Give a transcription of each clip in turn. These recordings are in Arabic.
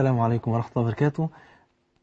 السلام عليكم ورحمة الله وبركاته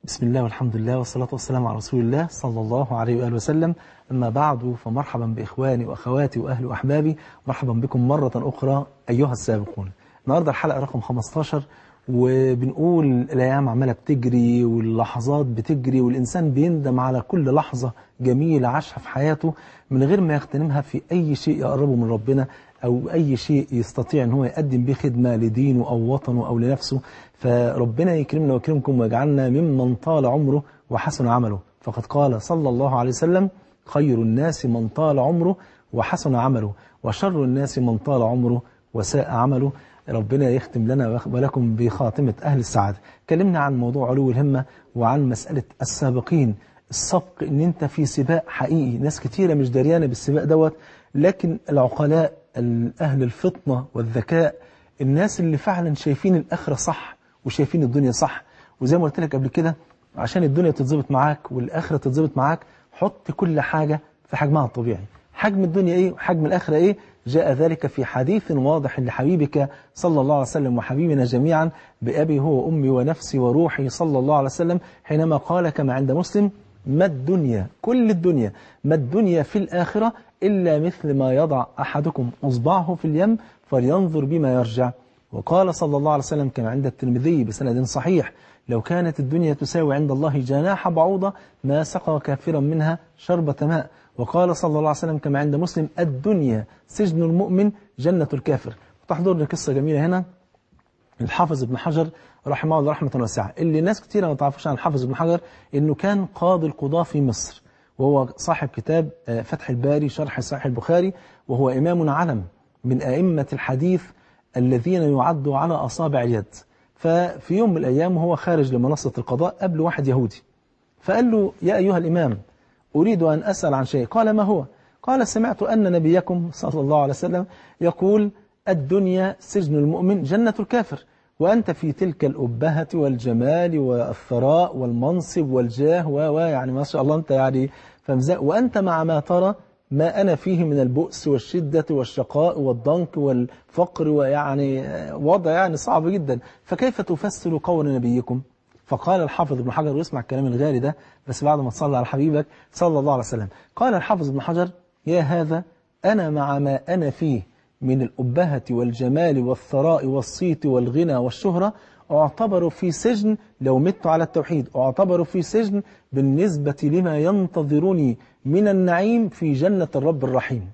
بسم الله والحمد لله والصلاة والسلام على رسول الله صلى الله عليه وآله وسلم أما بعد فمرحبا بإخواني وأخواتي وأهلي وأحبابي مرحبا بكم مرة أخرى أيها السابقون النهاردة الحلقة رقم 15 وبنقول الأيام عمالة بتجري واللحظات بتجري والإنسان بيندم على كل لحظة جميلة عاشها في حياته من غير ما يغتنمها في أي شيء يقربه من ربنا أو أي شيء يستطيع أن هو يقدم به خدمة لدينه أو وطنه أو لنفسه فربنا يكرمنا ويكرمكم ويجعلنا ممن طال عمره وحسن عمله فقد قال صلى الله عليه وسلم خير الناس من طال عمره وحسن عمله وشر الناس من طال عمره وساء عمله ربنا يختم لنا ولكم بخاتمة أهل السعادة كلمنا عن موضوع علو الهمة وعن مسألة السابقين السبق ان انت في سباق حقيقي ناس كتيرة مش داريانة بالسباق دوت لكن العقلاء أهل الفطنة والذكاء الناس اللي فعلا شايفين الآخرة صح وشايفين الدنيا صح وزي ما قلت لك قبل كده عشان الدنيا تتظبط معاك والآخرة تتظبط معاك حط كل حاجة في حجمها الطبيعي حجم الدنيا إيه وحجم الآخرة إيه جاء ذلك في حديث واضح لحبيبك صلى الله عليه وسلم وحبيبنا جميعا بأبي هو وأمي ونفسي وروحي صلى الله عليه وسلم حينما قال كما عند مسلم ما الدنيا كل الدنيا ما الدنيا في الآخرة إلا مثل ما يضع أحدكم أصبعه في اليم فلينظر بما يرجع وقال صلى الله عليه وسلم كما عند الترمذي بسند صحيح لو كانت الدنيا تساوي عند الله جناح بعوضة ما سقى كافرا منها شربة ماء وقال صلى الله عليه وسلم كما عند مسلم الدنيا سجن المؤمن جنة الكافر تحضرنا قصة جميلة هنا الحافظ ابن حجر رحمه الله رحمة واسعة اللي ناس كتير ما تعرفوش عن الحافظ ابن حجر انه كان قاضي القضاة في مصر وهو صاحب كتاب آه، فتح الباري شرح صحيح البخاري وهو إمام علم من أئمة الحديث الذين يعدوا على أصابع اليد ففي يوم من الأيام هو خارج لمنصة القضاء قبل واحد يهودي فقال له يا أيها الإمام أريد أن أسأل عن شيء قال ما هو قال سمعت أن نبيكم صلى الله عليه وسلم يقول الدنيا سجن المؤمن جنة الكافر وأنت في تلك الأبهة والجمال والثراء والمنصب والجاه و يعني ما شاء الله أنت يعني فمزاء وأنت مع ما ترى ما أنا فيه من البؤس والشدة والشقاء والضنك والفقر ويعني وضع يعني صعب جدا فكيف تفسر قول نبيكم فقال الحافظ ابن حجر واسمع الكلام الغالي ده بس بعد ما تصلى على حبيبك صلى الله عليه وسلم قال الحافظ ابن حجر يا هذا أنا مع ما أنا فيه من الأبهة والجمال والثراء والصيت والغنى والشهرة اعتبروا في سجن لو مت على التوحيد اعتبروا في سجن بالنسبة لما ينتظرني من النعيم في جنة الرب الرحيم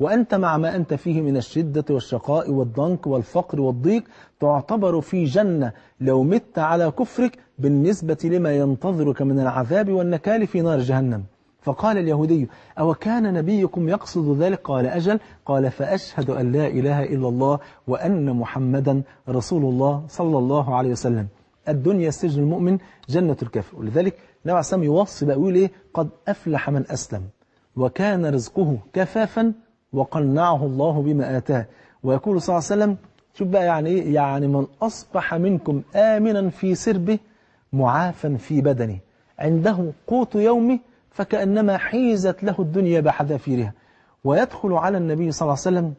وأنت مع ما أنت فيه من الشدة والشقاء والضنك والفقر والضيق تعتبر في جنة لو مت على كفرك بالنسبة لما ينتظرك من العذاب والنكال في نار جهنم فقال اليهودي أو كان نبيكم يقصد ذلك قال أجل قال فأشهد أن لا إله إلا الله وأن محمدا رسول الله صلى الله عليه وسلم الدنيا سجن المؤمن جنة الكافر ولذلك نبع سام يوصي بقول إيه قد أفلح من أسلم وكان رزقه كفافا وقنعه الله بما آتاه ويقول صلى الله عليه وسلم شوف بقى يعني إيه يعني من أصبح منكم آمنا في سربه معافا في بدنه عنده قوت يومه فكأنما حيزت له الدنيا بحذافيرها ويدخل على النبي صلى الله عليه وسلم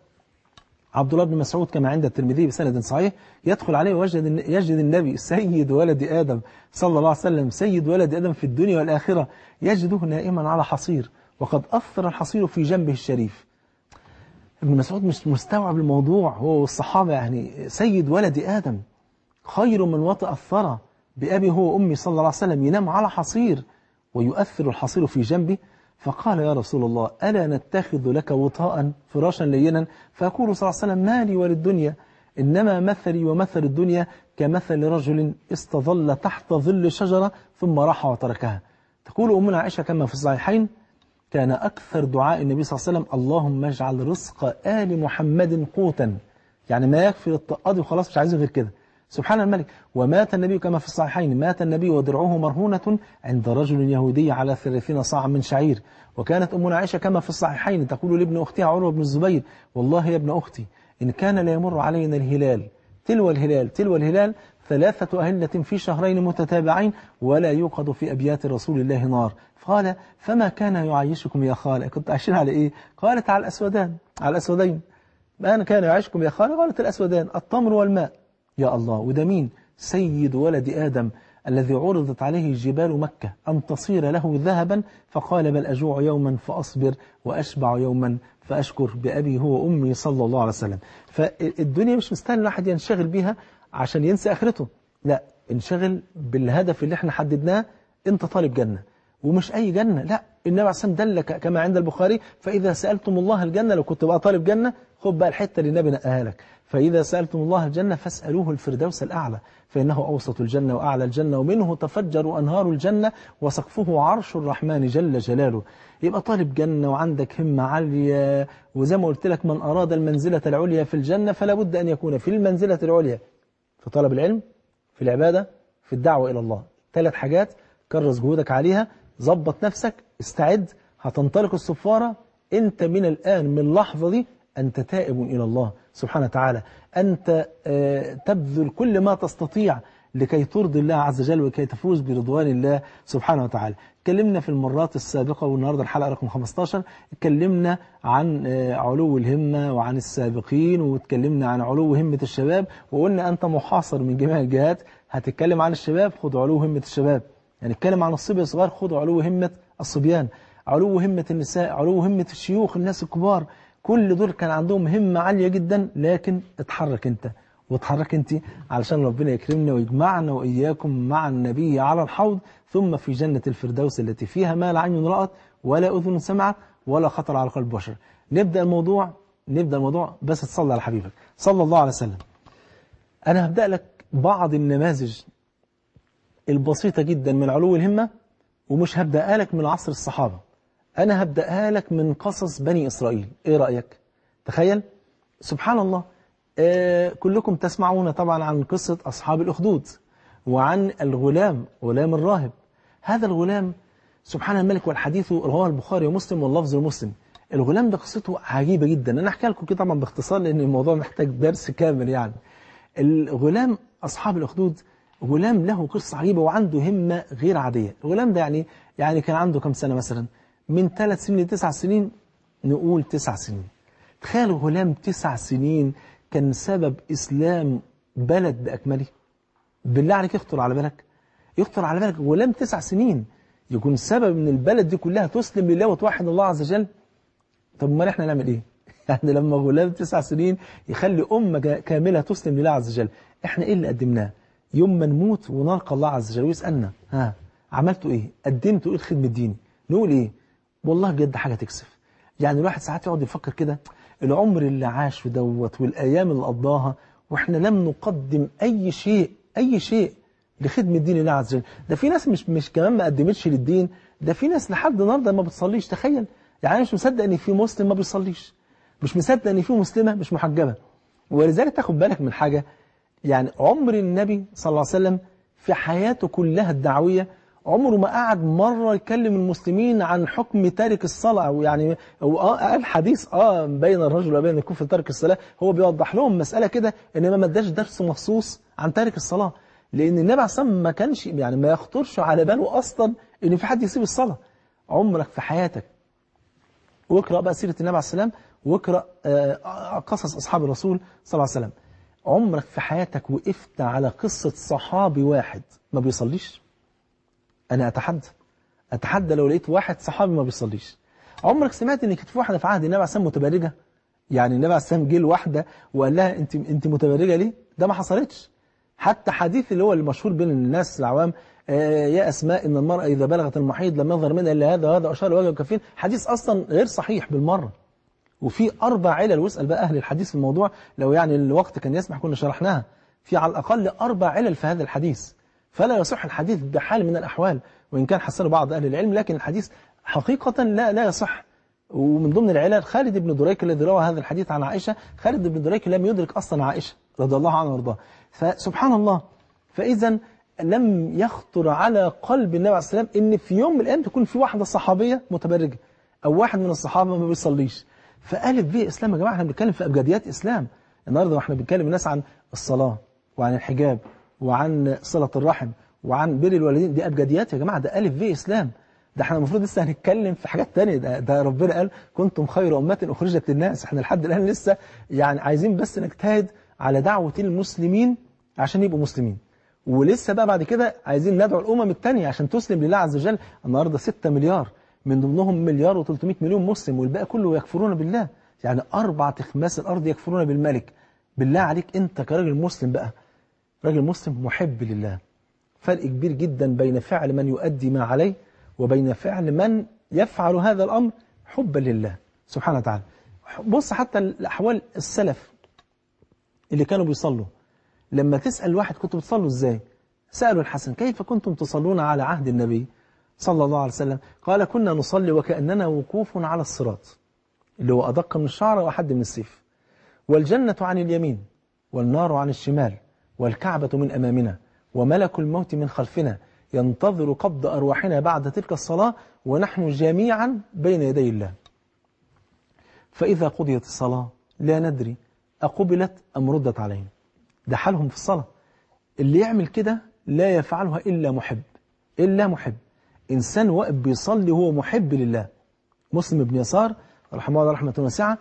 عبد الله بن مسعود كما عند الترمذي بسند صحيح يدخل عليه ويجد يجد النبي سيد ولد آدم صلى الله عليه وسلم سيد ولد آدم في الدنيا والآخرة يجده نائما على حصير وقد أثر الحصير في جنبه الشريف ابن مسعود مش مستوعب الموضوع هو والصحابة يعني سيد ولد آدم خير من وطأ الثرى بأبي هو وامي صلى الله عليه وسلم ينام على حصير ويؤثر الحصير في جنبه فقال يا رسول الله ألا نتخذ لك وطاء فراشا لينا فيقول صلى الله عليه وسلم ما لي وللدنيا إنما مثلي ومثل الدنيا كمثل رجل استظل تحت ظل شجرة ثم راح وتركها تقول أمنا عائشة كما في الصحيحين كان أكثر دعاء النبي صلى الله عليه وسلم اللهم اجعل رزق آل محمد قوتا يعني ما يكفي للتقاضي وخلاص مش عايزه غير كده سبحان الملك ومات النبي كما في الصحيحين مات النبي ودرعه مرهونة عند رجل يهودي على ثلاثين صاع من شعير وكانت أمنا عائشة كما في الصحيحين تقول لابن أختها عروة بن الزبير والله يا ابن أختي إن كان لا يمر علينا الهلال تلو الهلال تلو الهلال ثلاثة أهلة في شهرين متتابعين ولا يوقد في أبيات رسول الله نار فقال فما كان يعيشكم يا خالة كنت عايشين على إيه قالت على الأسودان على الأسودين ما كان يعيشكم يا خالة قالت الأسودان التمر والماء يا الله وده مين سيد ولد آدم الذي عرضت عليه جبال مكة أن تصير له ذهبا فقال بل أجوع يوما فأصبر وأشبع يوما فأشكر بأبي هو أمي صلى الله عليه وسلم فالدنيا مش مستاهل الواحد ينشغل بيها عشان ينسى آخرته لا انشغل بالهدف اللي احنا حددناه انت طالب جنة ومش أي جنة لا النبي عليه دلك كما عند البخاري فإذا سألتم الله الجنة لو كنت بقى طالب جنة خد بقى الحتة اللي النبي نقاها لك فإذا سألتم الله الجنة فاسألوه الفردوس الأعلى فإنه أوسط الجنة وأعلى الجنة ومنه تفجر أنهار الجنة وسقفه عرش الرحمن جل جلاله يبقى طالب جنة وعندك همة عالية وزي ما قلت لك من أراد المنزلة العليا في الجنة فلا بد أن يكون في المنزلة العليا في طلب العلم في العبادة في الدعوة إلى الله ثلاث حاجات كرس جهودك عليها ظبط نفسك استعد هتنطلق الصفارة أنت من الآن من اللحظة دي أنت تائب إلى الله سبحانه وتعالى أنت آه، تبذل كل ما تستطيع لكي ترضي الله عز وجل وكي تفوز برضوان الله سبحانه وتعالى اتكلمنا في المرات السابقة والنهاردة الحلقة رقم 15 اتكلمنا عن آه، علو الهمة وعن السابقين واتكلمنا عن علو همة الشباب وقلنا أنت محاصر من جميع الجهات هتتكلم عن الشباب خد علو همة الشباب يعني اتكلم عن الصبي الصغير خذوا علو همة الصبيان علو همة النساء علو همة الشيوخ الناس الكبار كل دول كان عندهم همة عالية جدا لكن اتحرك انت واتحرك انت علشان ربنا يكرمنا ويجمعنا وإياكم مع النبي على الحوض ثم في جنة الفردوس التي فيها ما لا عين رأت ولا أذن سمعت ولا خطر على قلب بشر نبدأ الموضوع نبدأ الموضوع بس تصلي على حبيبك صلى الله عليه وسلم أنا هبدأ لك بعض النماذج البسيطة جدا من علو الهمة ومش هبدأها لك من عصر الصحابة أنا هبدأها لك من قصص بني إسرائيل إيه رأيك؟ تخيل سبحان الله آه، كلكم تسمعون طبعا عن قصة أصحاب الأخدود وعن الغلام غلام الراهب هذا الغلام سبحان الملك والحديث رواه البخاري ومسلم واللفظ المسلم الغلام ده قصته عجيبة جدا أنا أحكي لكم كده طبعا باختصار لأن الموضوع محتاج درس كامل يعني الغلام أصحاب الأخدود غلام له قصة عجيبة وعنده همة غير عادية الغلام ده يعني يعني كان عنده كم سنة مثلا من ثلاث سنين لتسع سنين نقول تسع سنين تخيل غلام تسع سنين كان سبب إسلام بلد بأكمله بالله عليك يخطر على بالك يخطر على بالك غلام تسع سنين يكون سبب ان البلد دي كلها تسلم لله وتوحد الله عز وجل طب ما احنا نعمل ايه يعني لما غلام تسع سنين يخلي أمة كاملة تسلم لله عز وجل احنا ايه اللي قدمناه يوم ما نموت ونلقى الله عز وجل ويسألنا ها عملتوا إيه قدمتوا إيه الخدمة الديني نقول إيه والله بجد حاجة تكسف يعني الواحد ساعات يقعد يفكر كده العمر اللي عاشه دوت والأيام اللي قضاها وإحنا لم نقدم أي شيء أي شيء لخدمة دين الله عز وجل ده في ناس مش مش كمان ما قدمتش للدين ده في ناس لحد النهارده ما بتصليش تخيل يعني أنا مش مصدق إن في مسلم ما بيصليش مش مصدق إن في مسلمة مش محجبة ولذلك تاخد بالك من حاجة يعني عمر النبي صلى الله عليه وسلم في حياته كلها الدعوية عمره ما قعد مرة يكلم المسلمين عن حكم تارك الصلاة ويعني هو اه قال حديث اه بين الرجل وبين الكفر تارك الصلاة هو بيوضح لهم مسألة كده إنما ما اداش درس مخصوص عن تارك الصلاة لأن النبي عليه الصلاة ما كانش يعني ما يخطرش على باله أصلا إن في حد يسيب الصلاة عمرك في حياتك واقرأ بقى سيرة النبي عليه السلام واقرأ آه، آه، قصص أصحاب الرسول صلى الله عليه وسلم عمرك في حياتك وقفت على قصة صحابي واحد ما بيصليش أنا أتحدى أتحدى لو لقيت واحد صحابي ما بيصليش عمرك سمعت إن كانت في واحدة في عهد النبي عليه السلام متبرجة يعني النبي عليه السلام جه لواحدة وقال لها أنت أنت متبرجة ليه ده ما حصلتش حتى حديث اللي هو المشهور بين الناس العوام آه، يا أسماء إن المرأة إذا بلغت المحيض لم يظهر منها إلا هذا وهذا أشار وجه وكفين حديث أصلا غير صحيح بالمرة وفي أربع علل واسأل بقى أهل الحديث في الموضوع لو يعني الوقت كان يسمح كنا شرحناها في على الأقل أربع علل في هذا الحديث فلا يصح الحديث بحال من الأحوال وإن كان حسنه بعض أهل العلم لكن الحديث حقيقة لا لا يصح ومن ضمن العلل خالد بن دريك الذي روى هذا الحديث عن عائشة خالد بن دريك لم يدرك أصلا عائشة رضي الله عنها وارضاها فسبحان الله فإذا لم يخطر على قلب النبي عليه الصلاة والسلام إن في يوم من الأيام تكون في واحدة صحابية متبرجة أو واحد من الصحابة ما بيصليش فالف ب اسلام يا جماعه احنا بنتكلم في ابجديات اسلام النهارده واحنا بنتكلم الناس عن الصلاه وعن الحجاب وعن صله الرحم وعن بر الوالدين دي ابجديات يا جماعه ده الف ب اسلام ده احنا المفروض لسه هنتكلم في حاجات تانية ده, ده ربنا قال كنتم خير أمة أخرجت للناس احنا لحد الآن لسه يعني عايزين بس نجتهد على دعوة المسلمين عشان يبقوا مسلمين ولسه بقى بعد كده عايزين ندعو الأمم الثانيه عشان تسلم لله عز وجل النهاردة 6 مليار من ضمنهم مليار و300 مليون مسلم والباقي كله يكفرون بالله يعني أربع اخماس الأرض يكفرون بالملك بالله عليك أنت كراجل مسلم بقى راجل مسلم محب لله فرق كبير جدا بين فعل من يؤدي ما عليه وبين فعل من يفعل هذا الأمر حبا لله سبحانه وتعالى بص حتى الأحوال السلف اللي كانوا بيصلوا لما تسأل واحد كنتوا بتصلوا ازاي سألوا الحسن كيف كنتم تصلون على عهد النبي صلى الله عليه وسلم قال كنا نصلي وكأننا وقوف على الصراط اللي هو أدق من الشعر وأحد من السيف والجنة عن اليمين والنار عن الشمال والكعبة من أمامنا وملك الموت من خلفنا ينتظر قبض أرواحنا بعد تلك الصلاة ونحن جميعا بين يدي الله فإذا قضيت الصلاة لا ندري أقبلت أم ردت علينا ده حالهم في الصلاة اللي يعمل كده لا يفعلها إلا محب إلا محب إنسان واقف بيصلي وهو محب لله مسلم بن يسار رحمه الله رحمة واسعة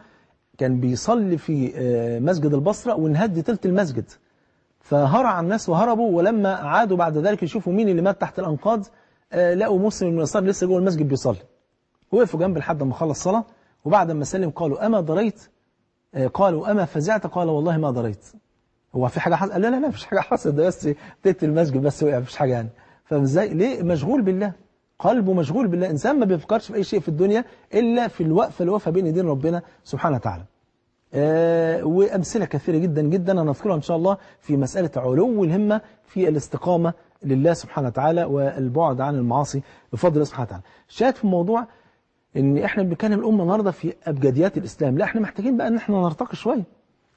كان بيصلي في آه، مسجد البصرة وانهد تلت المسجد فهرع الناس وهربوا ولما عادوا بعد ذلك يشوفوا مين اللي مات تحت الأنقاض آه، لقوا مسلم بن يسار لسه جوه المسجد بيصلي وقفوا جنب لحد ما خلص صلاة وبعد ما سلم قالوا أما دريت آه، قالوا أما فزعت قال والله ما دريت هو في حاجة حصلت قال لا لا لا مفيش حاجة حصلت ده بس تلت المسجد بس وقع مفيش حاجة يعني فازاي ليه مشغول بالله قلبه مشغول بالله إنسان ما بيفكرش في أي شيء في الدنيا إلا في الوقفة الوقفة بين يدين ربنا سبحانه وتعالى آه وأمثلة كثيرة جدا جدا هنذكرها إن شاء الله في مسألة علو الهمة في الاستقامة لله سبحانه وتعالى والبعد عن المعاصي بفضل الله سبحانه وتعالى شاهد في الموضوع ان احنا بنتكلم الامه النهارده في ابجديات الاسلام لا احنا محتاجين بقى ان احنا نرتقي شويه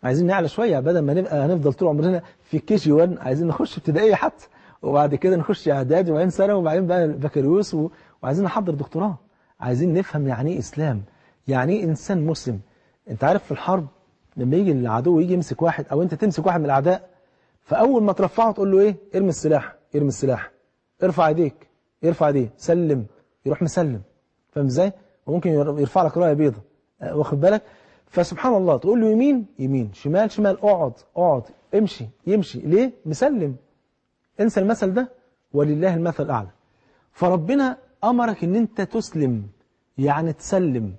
عايزين نعلى شويه بدل ما نبقى هنفضل طول عمرنا في كي جي 1 عايزين نخش ابتدائيه حتى وبعد كده نخش اعدادي وبعدين ثانوي وبعدين بقى بكالوريوس وعايزين نحضر دكتوراه عايزين نفهم يعني ايه اسلام يعني ايه انسان مسلم انت عارف في الحرب لما يجي العدو يجي يمسك واحد او انت تمسك واحد من الاعداء فاول ما ترفعه تقول له ايه ارمي السلاح ارمي السلاح ارفع ايديك ارفع ايديه سلم يروح مسلم فاهم ازاي وممكن يرفع لك رايه بيضه آه، واخد بالك فسبحان الله تقول له يمين يمين شمال شمال اقعد اقعد امشي يمشي ليه مسلم انسى المثل ده ولله المثل الأعلى فربنا أمرك أن أنت تسلم يعني تسلم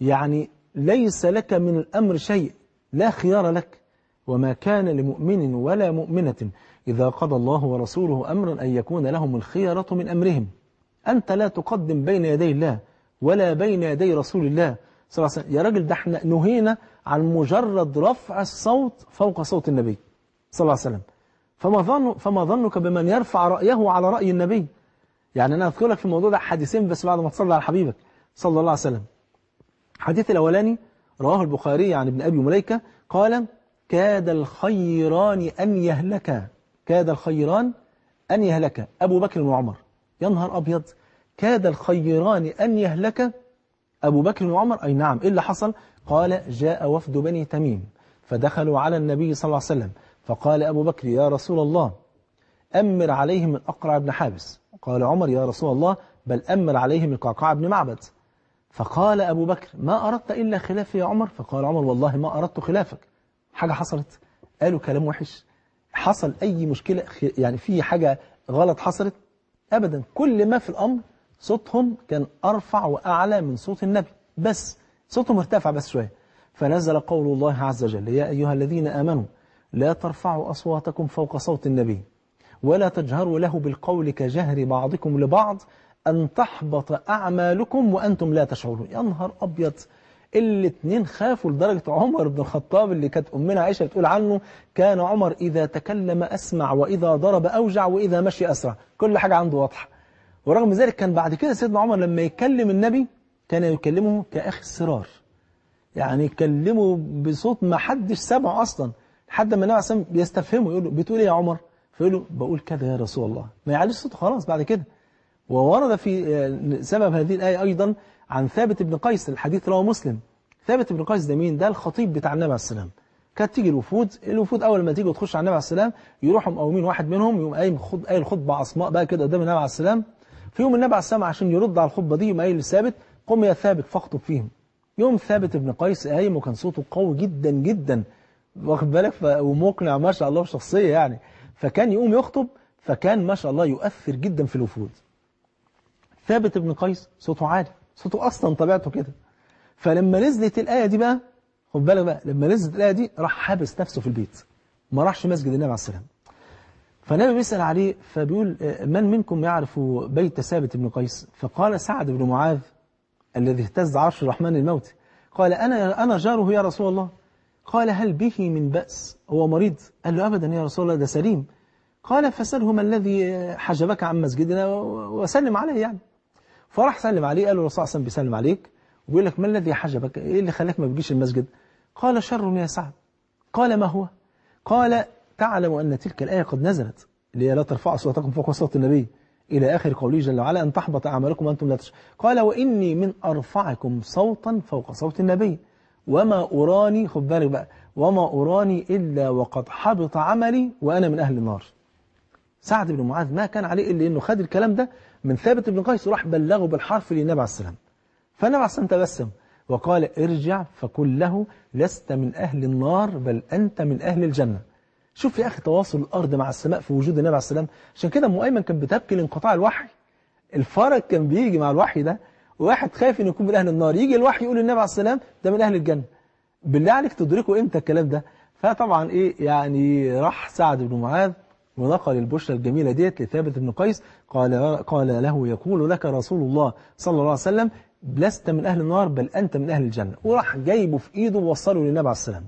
يعني ليس لك من الأمر شيء لا خيار لك وما كان لمؤمن ولا مؤمنة إذا قضى الله ورسوله أمرا أن يكون لهم الخيارة من أمرهم أنت لا تقدم بين يدي الله ولا بين يدي رسول الله صلى الله عليه وسلم يا راجل ده احنا نهينا عن مجرد رفع الصوت فوق صوت النبي صلى الله عليه وسلم فما, ظن فما ظنك بمن يرفع رأيه على رأي النبي يعني أنا أذكر لك في الموضوع ده حديثين بس بعد ما تصلى على حبيبك صلى الله عليه وسلم الحديث الأولاني رواه البخاري عن ابن أبي مليكة قال كاد الخيران أن يهلكا كاد الخيران أن يهلكا أبو بكر وعمر يا نهار أبيض كاد الخيران أن يهلكا أبو بكر وعمر أي نعم إيه اللي حصل قال جاء وفد بني تميم فدخلوا على النبي صلى الله عليه وسلم فقال أبو بكر يا رسول الله أمر عليهم من أقرع بن حابس قال عمر يا رسول الله بل أمر عليهم من بن معبد فقال أبو بكر ما أردت إلا خلافي يا عمر فقال عمر والله ما أردت خلافك حاجة حصلت قالوا كلام وحش حصل أي مشكلة يعني في حاجة غلط حصلت أبدا كل ما في الأمر صوتهم كان أرفع وأعلى من صوت النبي بس صوتهم ارتفع بس شوية فنزل قول الله عز وجل يا أيها الذين آمنوا لا ترفعوا أصواتكم فوق صوت النبي ولا تجهروا له بالقول كجهر بعضكم لبعض أن تحبط أعمالكم وأنتم لا تشعرون يا نهار أبيض الاتنين خافوا لدرجة عمر بن الخطاب اللي كانت أمنا عائشة بتقول عنه كان عمر إذا تكلم أسمع وإذا ضرب أوجع وإذا مشي أسرع كل حاجة عنده واضحة ورغم ذلك كان بعد كده سيدنا عمر لما يكلم النبي كان يكلمه كأخ السرار يعني يكلمه بصوت ما حدش سمعه أصلا حد من النبي عليه الصلاه بيستفهمه يقول له بتقول ايه يا عمر فيقول له بقول كذا يا رسول الله ما يعليش صوته خلاص بعد كده وورد في آه، سبب هذه الآية أيضا عن ثابت بن قيس الحديث رواه مسلم ثابت بن قيس ده مين ده الخطيب بتاع النبي عليه السلام كانت تيجي الوفود الوفود أول ما تيجي وتخش على النبي عليه السلام يروحوا مقومين واحد منهم يقوم قايم خد قايل خطبة عصماء بقى كده قدام النبي عليه السلام في يوم النبي عليه السلام عشان يرد على الخطبة دي يقوم قايل لثابت قم يا ثابت فاخطب فيهم يوم ثابت بن قيس قايم وكان صوته قوي جدا جدا واخد بالك ف... ومقنع ما شاء الله بشخصيه يعني فكان يقوم يخطب فكان ما شاء الله يؤثر جدا في الوفود ثابت بن قيس صوته عالي صوته اصلا طبيعته كده فلما نزلت الايه دي بقى خد بالك بقى لما نزلت الايه دي راح حابس نفسه في البيت ما راحش مسجد النبي عليه السلام فالنبي بيسال عليه فبيقول من منكم يعرف بيت ثابت بن قيس فقال سعد بن معاذ الذي اهتز عرش الرحمن الموت قال انا انا جاره يا رسول الله قال هل به من بأس هو مريض قال له أبدا يا رسول الله ده سليم قال فسأله ما الذي حجبك عن مسجدنا وسلم عليه يعني فراح سلم عليه قال له الرسول صلى الله عليه وسلم بيسلم عليك وبيقول لك ما الذي حجبك إيه اللي خلاك ما بتجيش المسجد قال شر يا سعد قال ما هو قال تعلم أن تلك الآية قد نزلت اللي هي لا ترفعوا صوتكم فوق صوت النبي إلى آخر قوله جل وعلا أن تحبط أعمالكم وأنتم لا تشعرون قال وإني من أرفعكم صوتا فوق صوت النبي وما أراني خد بالك بقى وما أراني إلا وقد حبط عملي وأنا من أهل النار سعد بن معاذ ما كان عليه إلا أنه خد الكلام ده من ثابت بن قيس وراح بلغه بالحرف للنبي عليه السلام فالنبي عليه السلام تبسم وقال ارجع فقل له لست من أهل النار بل أنت من أهل الجنة شوف يا أخي تواصل الأرض مع السماء في وجود النبي عليه السلام عشان كده أم أيمن كانت بتبكي لانقطاع الوحي الفرج كان بيجي مع الوحي ده واحد خايف انه يكون من أهل النار يجي الوحي يقول للنبي عليه السلام ده من أهل الجنة بالله عليك تدركه إمتى الكلام ده فطبعا إيه يعني راح سعد بن معاذ ونقل البشرى الجميلة ديت لثابت بن قيس قال, قال له يقول لك رسول الله صلى الله عليه وسلم لست من أهل النار بل أنت من أهل الجنة وراح جايبه في إيده ووصله للنبي عليه السلام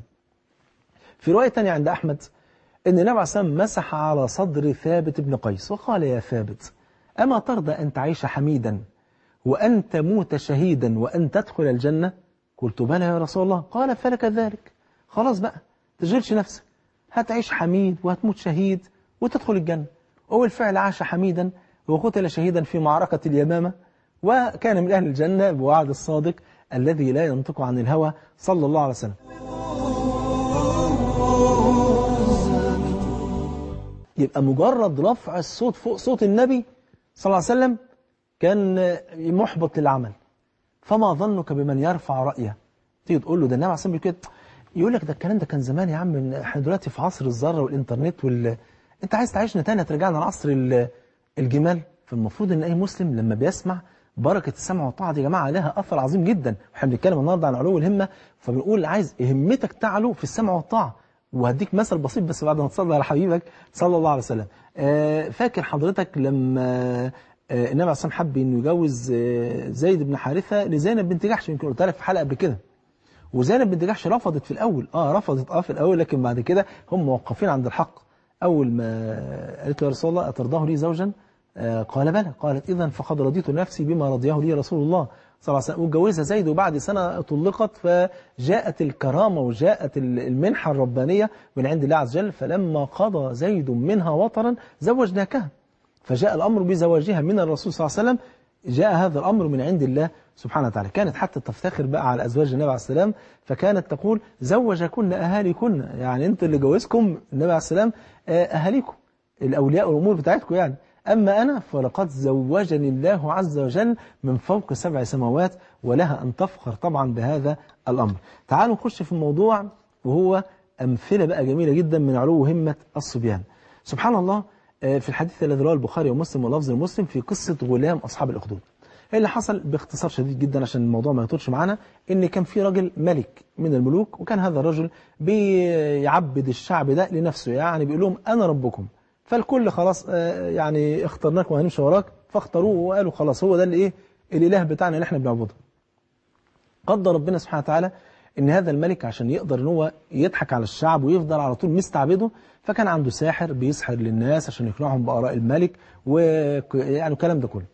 في رواية ثانيه عند أحمد أن النبي عليه السلام مسح على صدر ثابت بن قيس وقال يا ثابت أما ترضى أن تعيش حميدا وأن تموت شهيدا وأن تدخل الجنة قلت بلى يا رسول الله قال فلك ذلك خلاص بقى تشغلش نفسك هتعيش حميد وهتموت شهيد وتدخل الجنة وبالفعل عاش حميدا وقتل شهيدا في معركة اليمامة وكان من أهل الجنة بوعد الصادق الذي لا ينطق عن الهوى صلى الله عليه وسلم يبقى مجرد رفع الصوت فوق صوت النبي صلى الله عليه وسلم كان محبط للعمل فما ظنك بمن يرفع رأيه تيجي تقول له ده النبي عليه الصلاه والسلام كده يقول لك ده الكلام ده كان زمان يا عم احنا دلوقتي في عصر الذره والانترنت وال انت عايز تعيشنا تاني ترجعنا لعصر الجمال فالمفروض ان اي مسلم لما بيسمع بركه السمع والطاعه دي يا جماعه لها اثر عظيم جدا واحنا بنتكلم النهارده عن علو الهمه فبنقول عايز همتك تعلو في السمع والطاعه وهديك مثل بسيط بس بعد ما تصلي على حبيبك صلى الله عليه وسلم آه، فاكر حضرتك لما آه، النبي عليه الصلاه حب انه يجوز آه، زيد بن حارثه لزينب بنت جحش يمكن قلت لك في حلقه قبل كده وزينب بنت جحش رفضت في الاول اه رفضت اه في الاول لكن بعد كده هم موقفين عند الحق اول ما قالت له يا رسول الله اترضاه لي زوجا آه قال بلى قالت اذا فقد رضيت نفسي بما رضيه لي رسول الله صلى الله عليه وسلم واتجوزها زيد وبعد سنه طلقت فجاءت الكرامه وجاءت المنحه الربانيه من عند الله عز وجل فلما قضى زيد منها وطرا زوجناكها فجاء الأمر بزواجها من الرسول صلى الله عليه وسلم جاء هذا الأمر من عند الله سبحانه وتعالى كانت حتى تفتخر بقى على أزواج النبي عليه السلام فكانت تقول زوجكن أهاليكن يعني أنت اللي جوزكم النبي عليه السلام آه، أهاليكم الأولياء والأمور بتاعتكم يعني أما أنا فلقد زوجني الله عز وجل من فوق سبع سماوات ولها أن تفخر طبعا بهذا الأمر تعالوا نخش في الموضوع وهو أمثلة بقى جميلة جدا من علو همة الصبيان سبحان الله آه، في الحديث الذي رواه البخاري ومسلم ولفظ المسلم في قصة غلام أصحاب الأخدود ايه اللي حصل باختصار شديد جدا عشان الموضوع ما يطولش معانا ان كان في راجل ملك من الملوك وكان هذا الرجل بيعبد الشعب ده لنفسه يعني بيقول لهم انا ربكم فالكل خلاص آه، يعني اخترناك وهنمشي وراك فاختاروه وقالوا خلاص هو ده اللي ايه الاله بتاعنا اللي احنا بنعبده قدر ربنا سبحانه وتعالى ان هذا الملك عشان يقدر ان هو يضحك على الشعب ويفضل على طول مستعبده فكان عنده ساحر بيسحر للناس عشان يقنعهم باراء الملك ويعني الكلام ده كله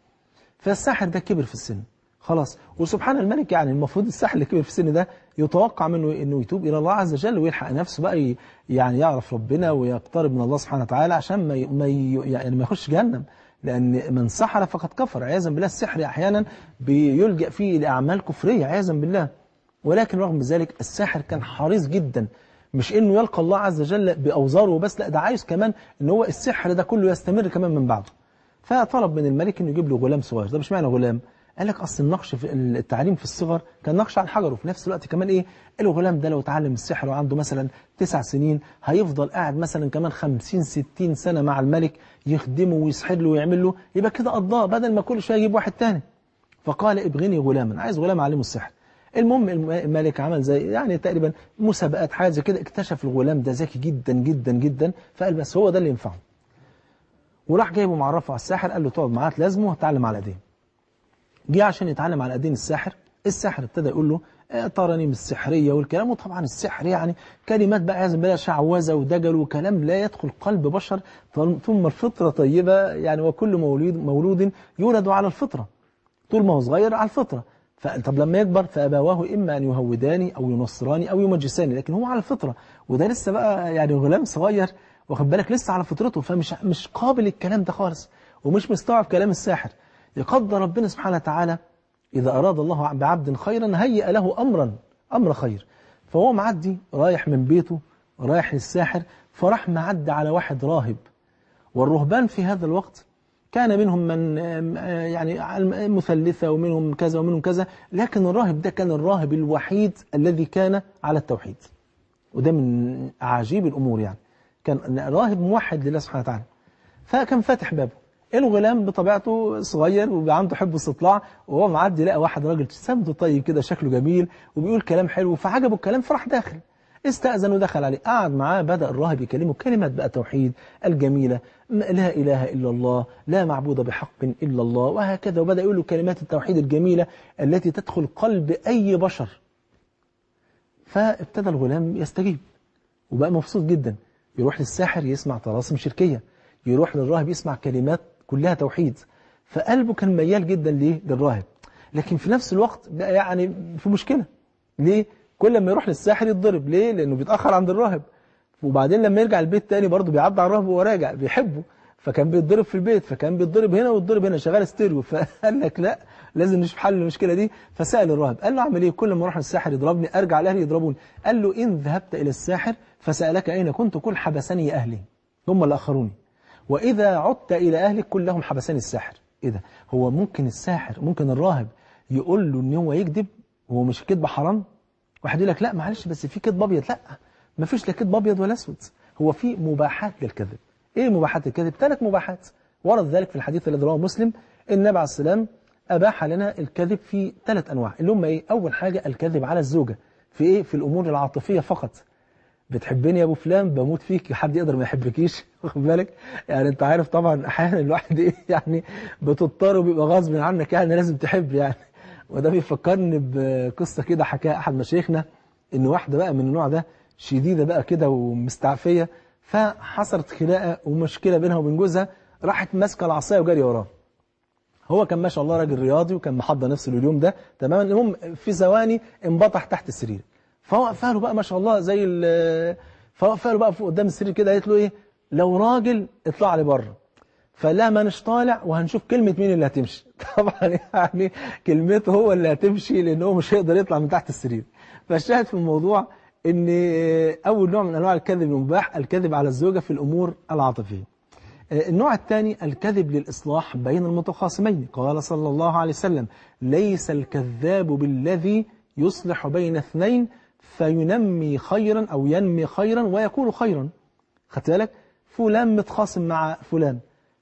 فالساحر ده كبر في السن خلاص وسبحان الملك يعني المفروض الساحر اللي كبر في السن ده يتوقع منه انه يتوب الى الله عز وجل ويلحق نفسه بقى يعني يعرف ربنا ويقترب من الله سبحانه وتعالى عشان ما ما يعني ما يخش جهنم لأن من سحر فقد كفر عياذا بالله السحر أحيانا بيلجأ فيه لأعمال كفرية عياذا بالله ولكن رغم ذلك الساحر كان حريص جدا مش انه يلقى الله عز وجل باوزاره وبس لا ده عايز كمان ان هو السحر ده كله يستمر كمان من بعده فطلب من الملك انه يجيب له غلام صغير ده مش معنى غلام قال لك اصل النقش في التعليم في الصغر كان نقش على الحجر وفي نفس الوقت كمان ايه الغلام ده لو اتعلم السحر وعنده مثلا تسع سنين هيفضل قاعد مثلا كمان 50 60 سنه مع الملك يخدمه ويسحر له ويعمل له يبقى كده قضاه بدل ما كل شويه يجيب واحد تاني فقال ابغني غلاما عايز غلام اعلمه السحر المهم الملك عمل زي يعني تقريبا مسابقات حاجه زي كده اكتشف الغلام ده ذكي جدا جدا جدا فقال بس هو ده اللي ينفعه وراح جايبه معرفه على الساحر قال له تقعد معاه تلازمه هتعلم على ايدين جه عشان يتعلم على ايدين الساحر الساحر ابتدى يقول له ترانيم آه، السحرية والكلام وطبعا السحر يعني كلمات بقى عزم بلا شعوذة ودجل وكلام لا يدخل قلب بشر ثم الفطرة طيبة يعني وكل مولود, مولود يولد على الفطرة طول ما هو صغير على الفطرة طب لما يكبر فأبواه إما أن يهوداني أو ينصراني أو يمجساني لكن هو على الفطرة وده لسه بقى يعني غلام صغير واخد بالك لسه على فطرته فمش مش قابل الكلام ده خالص ومش مستوعب كلام الساحر يقدر ربنا سبحانه وتعالى إذا أراد الله بعبد خيرا هيئ له أمرا أمر خير فهو معدي رايح من بيته رايح للساحر فراح معدي على واحد راهب والرهبان في هذا الوقت كان منهم من يعني مثلثة ومنهم كذا ومنهم كذا لكن الراهب ده كان الراهب الوحيد الذي كان على التوحيد وده من عجيب الأمور يعني كان راهب موحد لله سبحانه وتعالى فكان فاتح بابه الغلام بطبيعته صغير وعنده حب استطلاع وهو معدي لقى واحد راجل سمته طيب كده شكله جميل وبيقول كلام حلو فعجبه الكلام فراح داخل استأذن ودخل عليه قعد معاه بدأ الراهب يكلمه كلمة بقى توحيد الجميلة لا إله إلا الله لا معبود بحق إلا الله وهكذا وبدأ يقول له كلمات التوحيد الجميلة التي تدخل قلب أي بشر فابتدى الغلام يستجيب وبقى مبسوط جدا يروح للساحر يسمع طلاسم شركية يروح للراهب يسمع كلمات كلها توحيد فقلبه كان ميال جدا ليه للراهب لكن في نفس الوقت بقى يعني في مشكلة ليه كل لما يروح للساحر يتضرب ليه لانه بيتاخر عند الراهب وبعدين لما يرجع البيت تاني برضه بيعدي على الراهب وهو راجع بيحبه فكان بيتضرب في البيت فكان بيتضرب هنا ويتضرب هنا شغال استيريو فقال لك لا لازم نشوف حل المشكله دي فسال الراهب قال له اعمل ايه كل ما اروح للساحر يضربني ارجع لاهلي يضربوني قال له ان ذهبت الى الساحر فسالك اين كنت قل حبسني اهلي هم اللي اخروني واذا عدت الى اهلك قل لهم حبسني الساحر ايه ده هو ممكن الساحر ممكن الراهب يقول له ان هو يكذب هو مش كذب حرام واحد يقول لك لا معلش بس في كذب ابيض لا ما فيش لا كذب ابيض ولا اسود هو في مباحات للكذب ايه مباحات الكذب ثلاث مباحات ورد ذلك في الحديث الذي رواه مسلم النبي عليه السلام اباح لنا الكذب في ثلاث انواع اللي هم ايه اول حاجه الكذب على الزوجه في ايه في الامور العاطفيه فقط بتحبني يا ابو فلان بموت فيك حد يقدر ما يحبكيش واخد بالك يعني انت عارف طبعا احيانا الواحد ايه يعني بتضطر وبيبقى غصب عنك يعني لازم تحب يعني وده بيفكرني بقصة كده حكاها أحد مشايخنا إن واحدة بقى من النوع ده شديدة بقى كده ومستعفية فحصلت خناقة ومشكلة بينها وبين جوزها راحت ماسكة العصاية وجاري وراه هو كان ما شاء الله راجل رياضي وكان محضر نفسه لليوم ده تماما المهم في ثواني انبطح تحت السرير فوقفها له بقى ما شاء الله زي ال فوقفها له بقى فوق قدام السرير كده قالت له ايه لو راجل اطلع لي بره فلا مانيش طالع وهنشوف كلمة مين اللي هتمشي طبعا يعني كلمته هو اللي هتمشي لأن هو مش هيقدر يطلع من تحت السرير فالشاهد في الموضوع ان أول نوع من أنواع الكذب المباح الكذب على الزوجة في الأمور العاطفية آه، النوع الثاني الكذب للإصلاح بين المتخاصمين قال صلى الله عليه وسلم ليس الكذاب بالذي يصلح بين اثنين فينمي خيرا أو ينمي خيرا ويكون خيرا خدت بالك فلان متخاصم مع فلان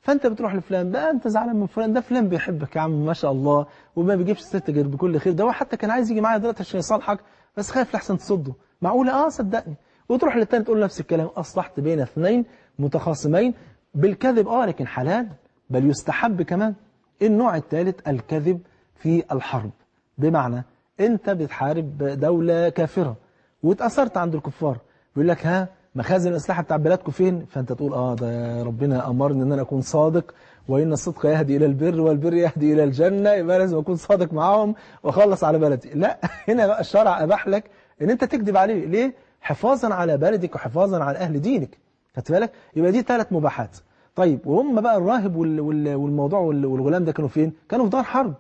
فانت بتروح لفلان بقى انت زعلان من فلان ده فلان بيحبك يا عم ما شاء الله وما بيجيبش ست غير بكل خير ده هو حتى كان عايز يجي معايا دلوقتي عشان يصالحك بس خايف لحسن تصده معقوله اه صدقني وتروح للتاني تقول نفس الكلام اصلحت بين اثنين متخاصمين بالكذب اه لكن حلال بل يستحب كمان النوع الثالث الكذب في الحرب بمعنى انت بتحارب دولة كافرة واتأثرت عند الكفار بيقول لك ها مخازن الأسلحة بتاع بلادكم فين فأنت تقول آه ده ربنا أمرني إن أنا أكون صادق وإن الصدق يهدي إلى البر والبر يهدي إلى الجنة يبقى لازم أكون صادق معاهم وأخلص على بلدي لا هنا بقى الشرع أباح لك إن أنت تكذب عليه ليه حفاظا على بلدك وحفاظا على أهل دينك خدت بالك يبقى دي ثلاث مباحات طيب وهم بقى الراهب والموضوع والغلام ده كانوا فين كانوا في دار حرب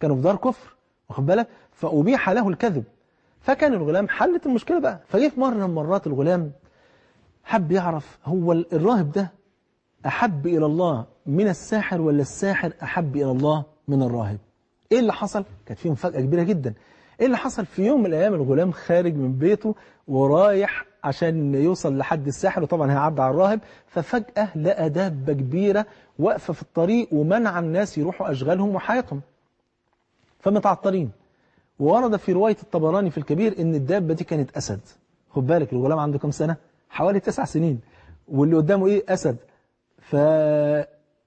كانوا في دار كفر واخد بالك فأبيح له الكذب فكان الغلام حلت المشكلة بقى فجه في مرة من مرات الغلام حب يعرف هو الراهب ده أحب إلى الله من الساحر ولا الساحر أحب إلى الله من الراهب إيه اللي حصل؟ كانت فيه مفاجأة كبيرة جدا إيه اللي حصل في يوم من الأيام الغلام خارج من بيته ورايح عشان يوصل لحد الساحر وطبعا هيعدي على الراهب ففجأة لقى دابة كبيرة واقفة في الطريق ومنع الناس يروحوا أشغالهم وحياتهم فمتعطرين وورد في رواية الطبراني في الكبير إن الدابة دي كانت أسد خد بالك الغلام عنده كام سنة؟ حوالي تسع سنين واللي قدامه ايه اسد ف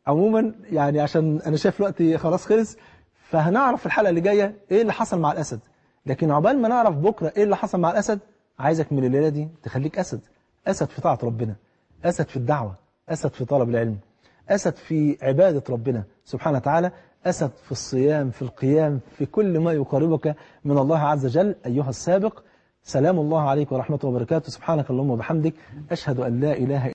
عموما يعني عشان انا شايف الوقت خلاص خلص فهنعرف في الحلقه اللي جايه ايه اللي حصل مع الاسد لكن عقبال ما نعرف بكره ايه اللي حصل مع الاسد عايزك من الليله دي تخليك اسد اسد في طاعه ربنا اسد في الدعوه اسد في طلب العلم اسد في عباده ربنا سبحانه وتعالى اسد في الصيام في القيام في كل ما يقربك من الله عز وجل ايها السابق سلام الله عليك ورحمة وبركاته سبحانك اللهم وبحمدك أشهد أن لا إله